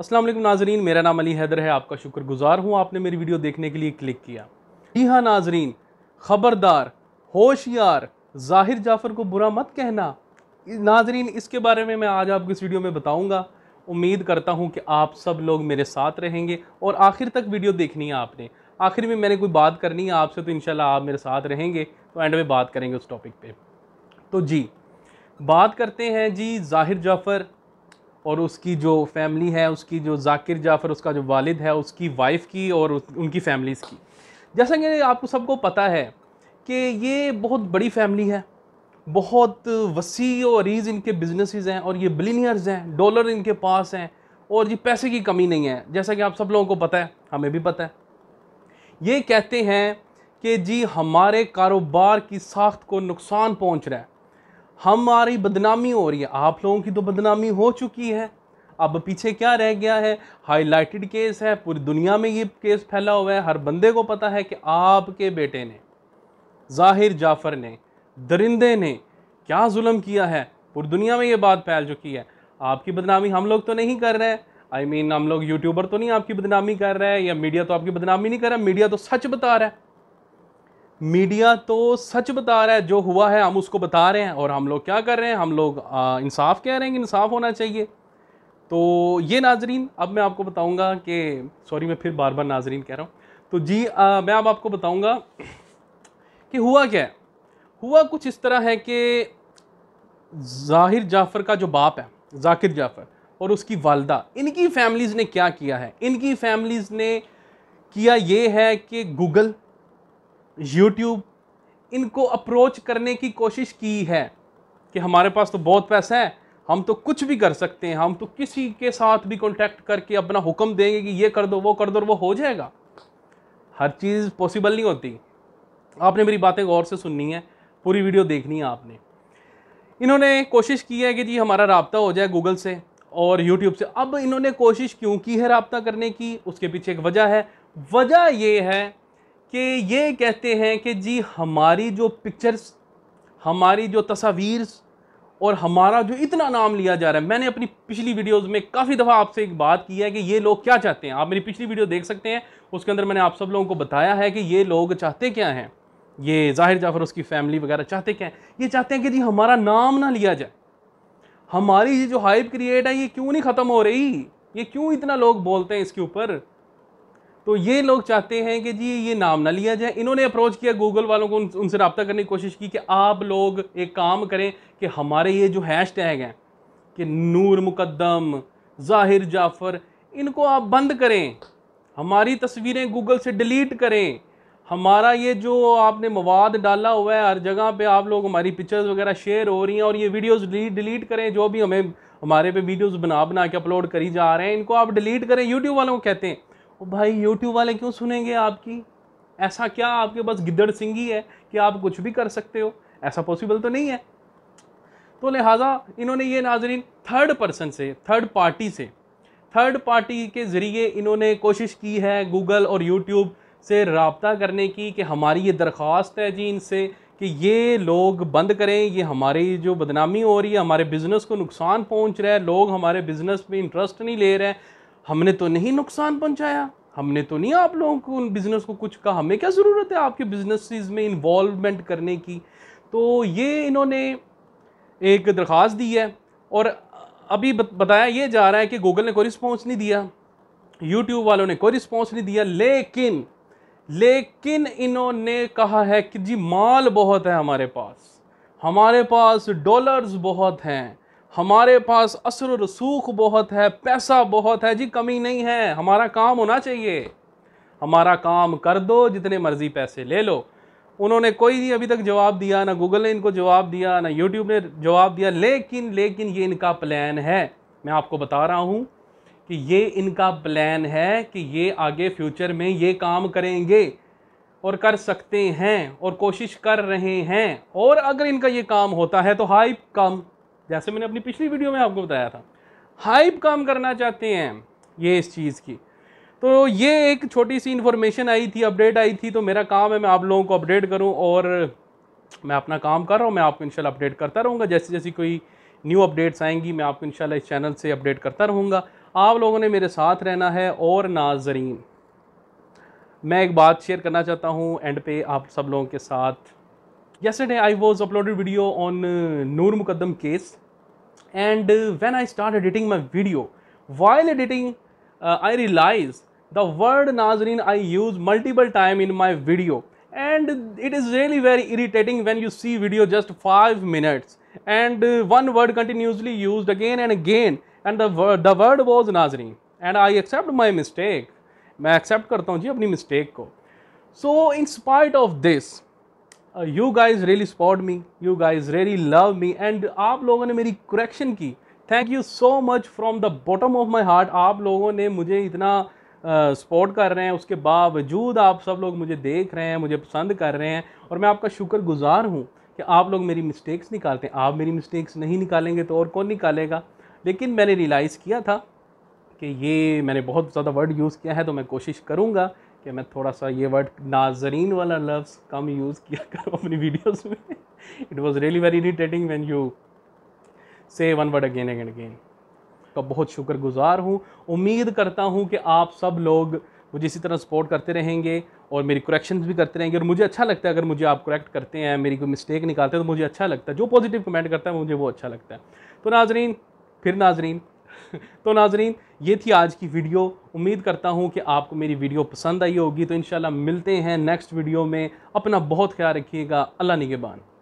असलम नाजरीन मेरा नाम अली हैदर है आपका शुक्रगुजार हूँ आपने मेरी वीडियो देखने के लिए क्लिक किया जी हाँ नाजरीन ख़बरदार होशियार जाहिर जाफ़र को बुरा मत कहना नाजरीन इसके बारे में मैं आज आपको इस वीडियो में बताऊँगा उम्मीद करता हूँ कि आप सब लोग मेरे साथ रहेंगे और आखिर तक वीडियो देखनी है आपने आखिर में मैंने कोई बात करनी है आपसे तो इन आप मेरे साथ रहेंगे तो एंड में बात करेंगे उस टॉपिक पर तो जी बात करते हैं जी जाहिर जाफ़र और उसकी जो फैमिली है उसकी जो जाकिर जाफ़र उसका जो वालिद है उसकी वाइफ़ की और उनकी फैमिलीज़ की जैसा कि आपको सबको पता है कि ये बहुत बड़ी फैमिली है बहुत वसी और रीज इनके बिजनेसेस हैं और ये बिलीनियर्स हैं डॉलर इनके पास हैं और ये पैसे की कमी नहीं है जैसा कि आप सब लोगों को पता है हमें भी पता है ये कहते हैं कि जी हमारे कारोबार की साख्त को नुकसान पहुंच रहा है हमारी बदनामी हो रही है आप लोगों की तो बदनामी हो चुकी है अब पीछे क्या रह गया है हाईलाइटेड केस है पूरी दुनिया में ये केस फैला हुआ है हर बंदे को पता है कि आपके बेटे ने जाहिर जाफ़र ने दरिंदे ने क्या जुल्म किया है पूरी दुनिया में ये बात फैल चुकी है आपकी बदनामी हम लोग तो नहीं कर रहे आई I मीन mean, हम लोग यूट्यूबर तो नहीं आपकी बदनामी कर रहे हैं या मीडिया तो आपकी बदनामी नहीं कर रहा मीडिया तो सच बता रहा है मीडिया तो सच बता रहा है जो हुआ है हम उसको बता रहे हैं और हम लोग क्या कर रहे हैं हम लोग इंसाफ कह रहे हैं कि इंसाफ होना चाहिए तो ये नाजरीन अब मैं आपको बताऊंगा कि सॉरी मैं फिर बार बार नाजरीन कह रहा हूँ तो जी आ, मैं अब आपको बताऊंगा कि हुआ क्या है हुआ कुछ इस तरह है कि जाहिर जाफ़र का जो बाप है जाकिर जाफ़र और उसकी वालदा इनकी फैमिलीज़ ने क्या किया है इनकी फैमिलीज़ ने किया ये है कि गूगल यूट्यूब इनको अप्रोच करने की कोशिश की है कि हमारे पास तो बहुत पैसा है हम तो कुछ भी कर सकते हैं हम तो किसी के साथ भी कॉन्टैक्ट करके अपना हुक्म देंगे कि ये कर दो वो कर दो वो हो जाएगा हर चीज़ पॉसिबल नहीं होती आपने मेरी बातें गौर से सुननी है पूरी वीडियो देखनी है आपने इन्होंने कोशिश की है कि जी हमारा रबता हो जाए गूगल से और यूट्यूब से अब इन्होंने कोशिश क्यों की है रबता करने की उसके पीछे एक वजह है वजह यह है कि ये कहते हैं कि जी हमारी जो पिक्चर्स हमारी जो तस्वीर और हमारा जो इतना नाम लिया जा रहा है मैंने अपनी पिछली वीडियोस में काफ़ी दफ़ा आपसे एक बात की है कि ये लोग क्या चाहते हैं आप मेरी पिछली वीडियो देख सकते हैं उसके अंदर मैंने आप सब लोगों को बताया है कि ये लोग चाहते क्या हैं ये जाहिर जाफर उसकी फैमिली वगैरह चाहते क्या हैं ये चाहते हैं कि जी हमारा नाम ना लिया जाए हमारी ये जो हाइप क्रिएट है ये क्यों नहीं ख़त्म हो रही ये क्यों इतना लोग बोलते हैं इसके ऊपर तो ये लोग चाहते हैं कि जी ये नाम ना लिया जाए इन्होंने अप्रोच किया गूगल वालों को उन, उनसे रबता करने की कोशिश की कि आप लोग एक काम करें कि हमारे ये जो हैश टैग हैं कि नूर मुकदम जाहिर जाफ़र इनको आप बंद करें हमारी तस्वीरें गूगल से डिलीट करें हमारा ये जो आपने मवाद डाला हुआ है हर जगह पे आप लोग हमारी पिक्चर्स वगैरह शेयर हो रही हैं और ये वीडियोस डिलीट डिलीट करें जो भी हमें हमारे पे वीडियोस बना बना के अपलोड करी जा रहे हैं इनको आप डिलीट करें यूट्यूब वालों को कहते हैं तो भाई यूट्यूब वाले क्यों सुनेंगे आपकी ऐसा क्या आपके पास गिद्दड़ सिंह ही है कि आप कुछ भी कर सकते हो ऐसा पॉसिबल तो नहीं है तो लिहाजा इन्होंने ये नाजरीन थर्ड पर्सन से थर्ड पार्टी से थर्ड पार्टी के ज़रिए इन्होंने कोशिश की है गूगल और यूट्यूब से रबता करने की कि हमारी ये दरख्वास्त है जी इनसे कि ये लोग बंद करें ये हमारी जो बदनामी हो रही है हमारे बिज़नेस को नुकसान पहुंच रहा है लोग हमारे बिज़नेस में इंटरेस्ट नहीं ले रहे हैं हमने तो नहीं नुकसान पहुंचाया हमने तो नहीं आप लोगों को उन बिज़नेस को कुछ कहा हमें क्या ज़रूरत है आपके बिज़नेस में इन्वॉल्वमेंट करने की तो ये इन्होंने एक दरख्वास्त दी है और अभी बताया ये जा रहा है कि गूगल ने कोई रिस्पॉन्स नहीं दिया यूट्यूब वालों ने कोई रिस्पॉन्स नहीं दिया लेकिन लेकिन इन्होंने कहा है कि जी माल बहुत है हमारे पास हमारे पास डॉलर्स बहुत हैं हमारे पास असर रसूख बहुत है पैसा बहुत है जी कमी नहीं है हमारा काम होना चाहिए हमारा काम कर दो जितने मर्ज़ी पैसे ले लो उन्होंने कोई नहीं अभी तक जवाब दिया ना गूगल ने इनको जवाब दिया ना यूट्यूब ने जवाब दिया लेकिन लेकिन ये इनका प्लान है मैं आपको बता रहा हूँ कि ये इनका प्लान है कि ये आगे फ्यूचर में ये काम करेंगे और कर सकते हैं और कोशिश कर रहे हैं और अगर इनका ये काम होता है तो हाइप कम जैसे मैंने अपनी पिछली वीडियो में आपको बताया था हाइप काम करना चाहते हैं ये इस चीज़ की तो ये एक छोटी सी इन्फॉर्मेशन आई थी अपडेट आई थी तो मेरा काम है मैं आप लोगों को अपडेट करूं और मैं अपना काम कर रहा हूं मैं आपको इनशाला अपडेट करता रहूंगा जैसे जैसे कोई न्यू अपडेट्स आएंगी मैं आपको इनशाला इस चैनल से अपडेट करता रहूंगा आप लोगों ने मेरे साथ रहना है और नाजरीन मैं एक बात शेयर करना चाहता हूँ एंड पे आप सब लोगों के साथ yesterday I was uploaded video on uh, Noor Mukaddam case and uh, when I started editing my video, while editing, uh, I realized the word Nazreen I use multiple time in my video and it is really very irritating when you see video just 5 minutes and uh, one word continuously used again and again and the word, the word was Nazreen and I accept my mistake. I accept करता हूँ जी अपनी mistake को. So in spite of this, you guys really spot me you guys really love me and आप लोगों ने मेरी correction की thank you so much from the bottom of my heart आप लोगों ने मुझे इतना सपोर्ट uh, कर रहे हैं उसके बावजूद आप सब लोग मुझे देख रहे हैं मुझे पसंद कर रहे हैं और मैं आपका शुक्र गुज़ार हूँ कि आप लोग मेरी मिस्टेक्स निकालते हैं आप मेरी मिस्टेक्स नहीं निकालेंगे तो और कौन निकालेगा लेकिन मैंने रियलाइज़ किया था कि ये मैंने बहुत ज़्यादा वर्ड यूज़ किया है तो मैं कोशिश करूँगा कि मैं थोड़ा सा ये वर्ड नाजरीन वाला लफ्ज़ कम यूज़ किया करो अपनी वीडियोस में it was really very irritating when you say one word again and again का बहुत शुक्रगुजार हूँ उम्मीद करता हूँ कि आप सब लोग मुझे इसी तरह सपोर्ट करते रहेंगे और मेरी करेक्शन भी करते रहेंगे और मुझे अच्छा लगता है अगर मुझे आप करेक्ट करते हैं मेरी कोई मिस्टेक निकालते हैं तो मुझे अच्छा लगता है जो पॉजिटिव कमेंट करता है मुझे वो अच्छा लगता है तो नाजरीन फिर नाजरीन तो नाजरीन ये थी आज की वीडियो उम्मीद करता हूँ कि आपको मेरी वीडियो पसंद आई होगी तो इन मिलते हैं नेक्स्ट वीडियो में अपना बहुत ख्याल रखिएगा अल्लाह निगेबान